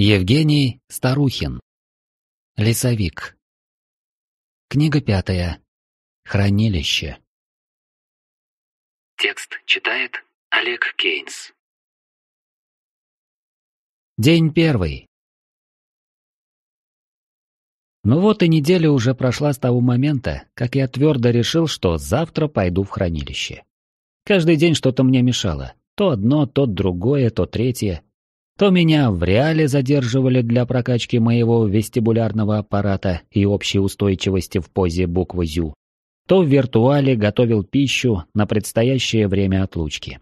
Евгений Старухин. Лесовик. Книга пятая. Хранилище. Текст читает Олег Кейнс. День первый. Ну вот и неделя уже прошла с того момента, как я твердо решил, что завтра пойду в хранилище. Каждый день что-то мне мешало. То одно, то другое, то третье – то меня в реале задерживали для прокачки моего вестибулярного аппарата и общей устойчивости в позе буквы «Зю», то в виртуале готовил пищу на предстоящее время отлучки.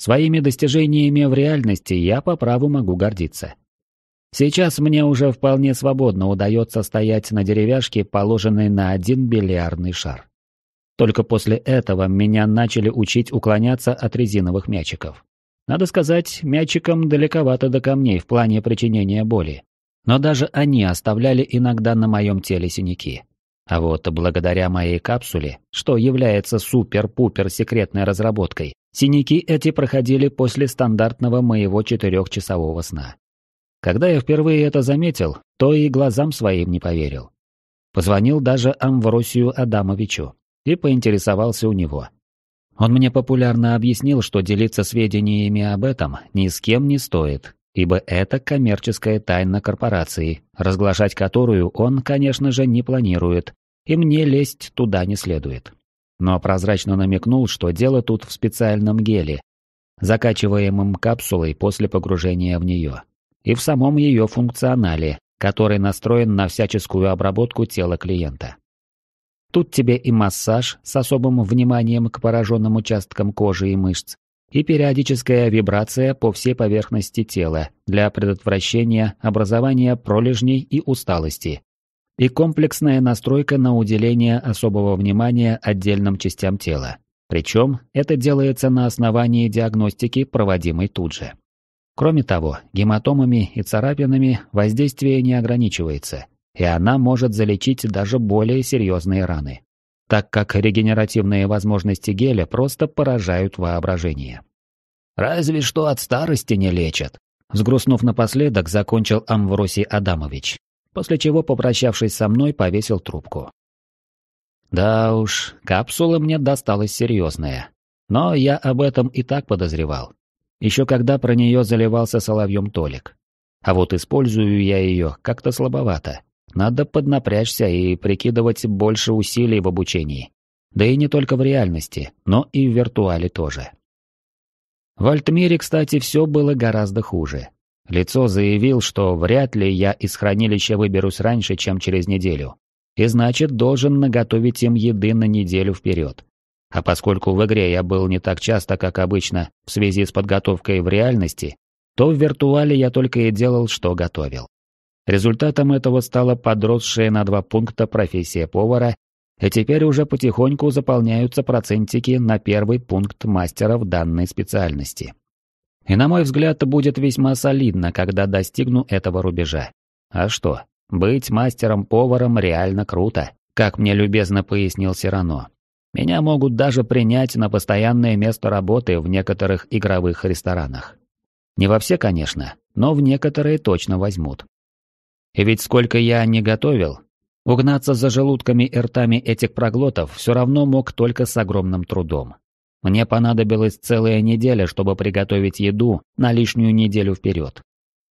Своими достижениями в реальности я по праву могу гордиться. Сейчас мне уже вполне свободно удается стоять на деревяшке, положенной на один бильярдный шар. Только после этого меня начали учить уклоняться от резиновых мячиков. Надо сказать, мячиком далековато до камней в плане причинения боли. Но даже они оставляли иногда на моем теле синяки. А вот благодаря моей капсуле, что является супер-пупер секретной разработкой, синяки эти проходили после стандартного моего четырехчасового сна. Когда я впервые это заметил, то и глазам своим не поверил. Позвонил даже Амвросию Адамовичу и поинтересовался у него – он мне популярно объяснил, что делиться сведениями об этом ни с кем не стоит, ибо это коммерческая тайна корпорации, разглашать которую он, конечно же, не планирует, и мне лезть туда не следует. Но прозрачно намекнул, что дело тут в специальном геле, закачиваемом капсулой после погружения в нее, и в самом ее функционале, который настроен на всяческую обработку тела клиента. Тут тебе и массаж с особым вниманием к пораженным участкам кожи и мышц, и периодическая вибрация по всей поверхности тела для предотвращения образования пролежней и усталости, и комплексная настройка на уделение особого внимания отдельным частям тела. Причем это делается на основании диагностики, проводимой тут же. Кроме того, гематомами и царапинами воздействие не ограничивается – и она может залечить даже более серьезные раны, так как регенеративные возможности геля просто поражают воображение. «Разве что от старости не лечат», – взгрустнув напоследок, закончил Амвросий Адамович, после чего, попрощавшись со мной, повесил трубку. Да уж, капсула мне досталась серьезная. Но я об этом и так подозревал. Еще когда про нее заливался соловьем Толик. А вот использую я ее как-то слабовато, надо поднапрячься и прикидывать больше усилий в обучении. Да и не только в реальности, но и в виртуале тоже. В Альтмире, кстати, все было гораздо хуже. Лицо заявил, что вряд ли я из хранилища выберусь раньше, чем через неделю. И значит, должен наготовить им еды на неделю вперед. А поскольку в игре я был не так часто, как обычно, в связи с подготовкой в реальности, то в виртуале я только и делал, что готовил. Результатом этого стала подросшая на два пункта профессия повара, и теперь уже потихоньку заполняются процентики на первый пункт мастера в данной специальности. И на мой взгляд, будет весьма солидно, когда достигну этого рубежа. А что, быть мастером-поваром реально круто, как мне любезно пояснил Сирано. Меня могут даже принять на постоянное место работы в некоторых игровых ресторанах. Не во все, конечно, но в некоторые точно возьмут. И ведь сколько я не готовил, угнаться за желудками и ртами этих проглотов все равно мог только с огромным трудом. Мне понадобилась целая неделя, чтобы приготовить еду на лишнюю неделю вперед.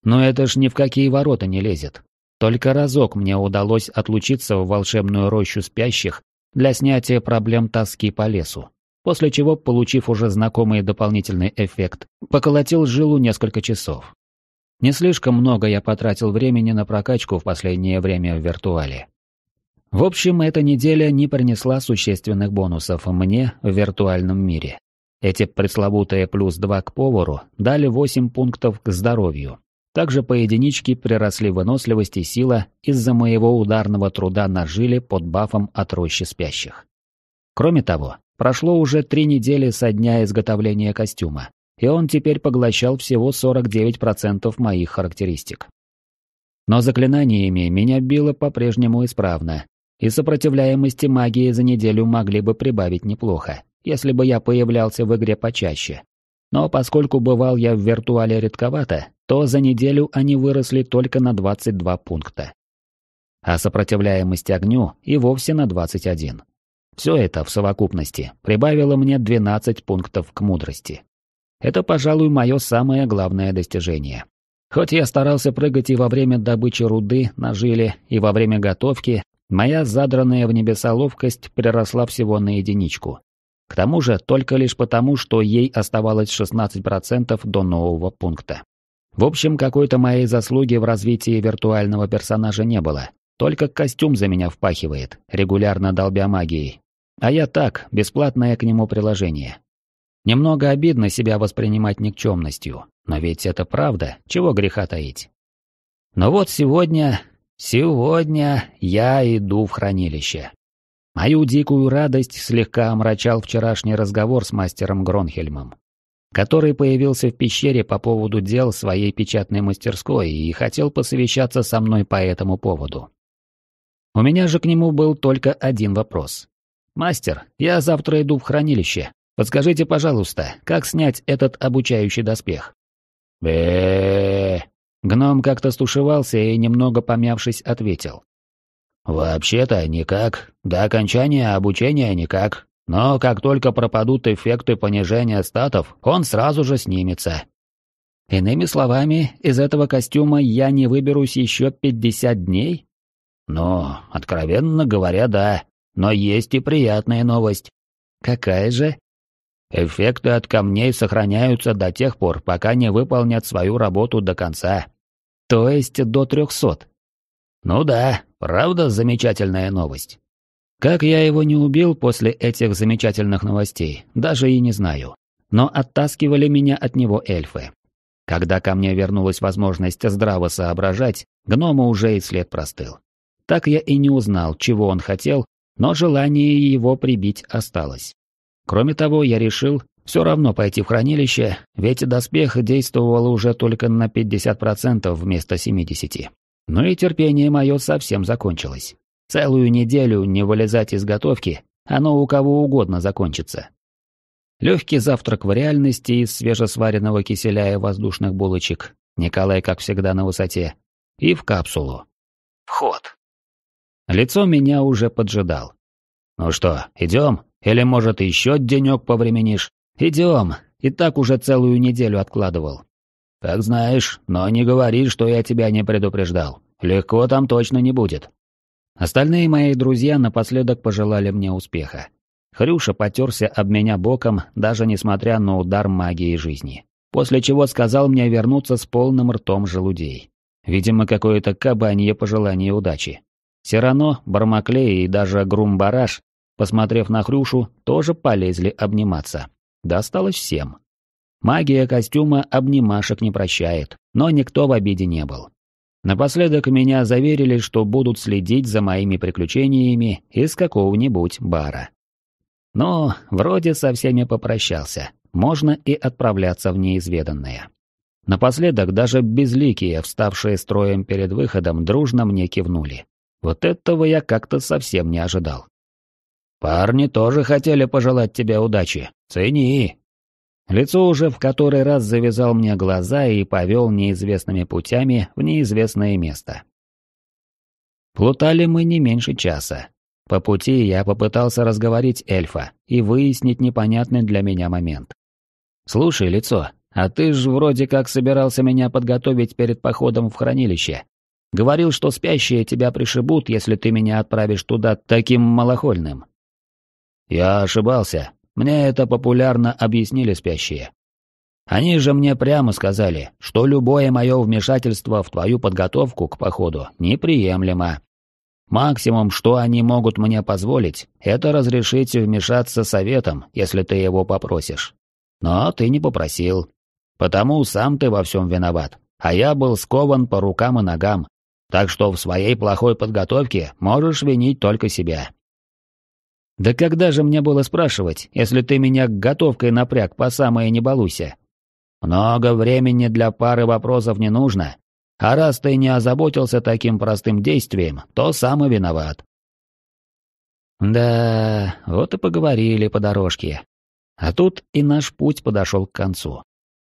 Но это ж ни в какие ворота не лезет. Только разок мне удалось отлучиться в волшебную рощу спящих для снятия проблем тоски по лесу, после чего, получив уже знакомый дополнительный эффект, поколотил жилу несколько часов. Не слишком много я потратил времени на прокачку в последнее время в виртуале. В общем, эта неделя не принесла существенных бонусов мне в виртуальном мире. Эти пресловутые плюс два к повару дали восемь пунктов к здоровью. Также по единичке приросли выносливость и сила из-за моего ударного труда на жиле под бафом от рощи спящих. Кроме того, прошло уже три недели со дня изготовления костюма, и он теперь поглощал всего 49% моих характеристик. Но заклинаниями меня било по-прежнему исправно, и сопротивляемости магии за неделю могли бы прибавить неплохо, если бы я появлялся в игре почаще. Но поскольку бывал я в виртуале редковато, то за неделю они выросли только на 22 пункта. А сопротивляемость огню и вовсе на 21. Все это в совокупности прибавило мне 12 пунктов к мудрости. Это, пожалуй, мое самое главное достижение. Хоть я старался прыгать и во время добычи руды на жиле, и во время готовки, моя задранная в небеса ловкость приросла всего на единичку. К тому же, только лишь потому, что ей оставалось 16% до нового пункта. В общем, какой-то моей заслуги в развитии виртуального персонажа не было. Только костюм за меня впахивает, регулярно долбя магией. А я так, бесплатное к нему приложение. Немного обидно себя воспринимать никчемностью, но ведь это правда, чего греха таить. Но вот сегодня, сегодня я иду в хранилище. Мою дикую радость слегка омрачал вчерашний разговор с мастером Гронхельмом, который появился в пещере по поводу дел своей печатной мастерской и хотел посовещаться со мной по этому поводу. У меня же к нему был только один вопрос. «Мастер, я завтра иду в хранилище. Подскажите, пожалуйста, как снять этот обучающий доспех? Бэ. Гном как-то стушевался и немного помявшись ответил. Вообще-то никак. До окончания обучения никак. Но как только пропадут эффекты понижения статов, он сразу же снимется. Иными словами, из этого костюма я не выберусь еще пятьдесят дней? Но, откровенно говоря, да. Но есть и приятная новость. Какая же? Эффекты от камней сохраняются до тех пор, пока не выполнят свою работу до конца. То есть до трехсот. Ну да, правда замечательная новость. Как я его не убил после этих замечательных новостей, даже и не знаю. Но оттаскивали меня от него эльфы. Когда ко мне вернулась возможность здраво соображать, гнома уже и след простыл. Так я и не узнал, чего он хотел, но желание его прибить осталось. Кроме того, я решил все равно пойти в хранилище, ведь доспех действовал уже только на 50% вместо 70%. Но ну и терпение мое совсем закончилось. Целую неделю не вылезать из готовки, оно у кого угодно закончится. Легкий завтрак в реальности из свежесваренного киселя и воздушных булочек. Николай, как всегда, на высоте. И в капсулу. Вход. Лицо меня уже поджидал. «Ну что, идем?» Или, может, еще денек повременишь? Идем, и так уже целую неделю откладывал. Как знаешь, но не говори, что я тебя не предупреждал. Легко там точно не будет. Остальные мои друзья напоследок пожелали мне успеха. Хрюша потерся об меня боком, даже несмотря на удар магии жизни. После чего сказал мне вернуться с полным ртом желудей. Видимо, какое-то кабанье пожелание удачи. Сирано, Бармаклей и даже Грумбараш посмотрев на Хрюшу, тоже полезли обниматься. Досталось всем. Магия костюма обнимашек не прощает, но никто в обиде не был. Напоследок меня заверили, что будут следить за моими приключениями из какого-нибудь бара. Но вроде со всеми попрощался, можно и отправляться в неизведанное. Напоследок даже безликие, вставшие строем перед выходом, дружно мне кивнули. Вот этого я как-то совсем не ожидал. Парни тоже хотели пожелать тебе удачи. Цени. Лицо уже в который раз завязал мне глаза и повел неизвестными путями в неизвестное место. Плутали мы не меньше часа. По пути я попытался разговорить эльфа и выяснить непонятный для меня момент. «Слушай, лицо, а ты ж вроде как собирался меня подготовить перед походом в хранилище. Говорил, что спящие тебя пришибут, если ты меня отправишь туда таким малохольным. Я ошибался. Мне это популярно объяснили спящие. Они же мне прямо сказали, что любое мое вмешательство в твою подготовку к походу неприемлемо. Максимум, что они могут мне позволить, это разрешить вмешаться советом, если ты его попросишь. Но ты не попросил. Потому сам ты во всем виноват. А я был скован по рукам и ногам. Так что в своей плохой подготовке можешь винить только себя. Да когда же мне было спрашивать, если ты меня готовкой напряг по самое не балуйся? Много времени для пары вопросов не нужно. А раз ты не озаботился таким простым действием, то сам и виноват. Да, вот и поговорили по дорожке. А тут и наш путь подошел к концу.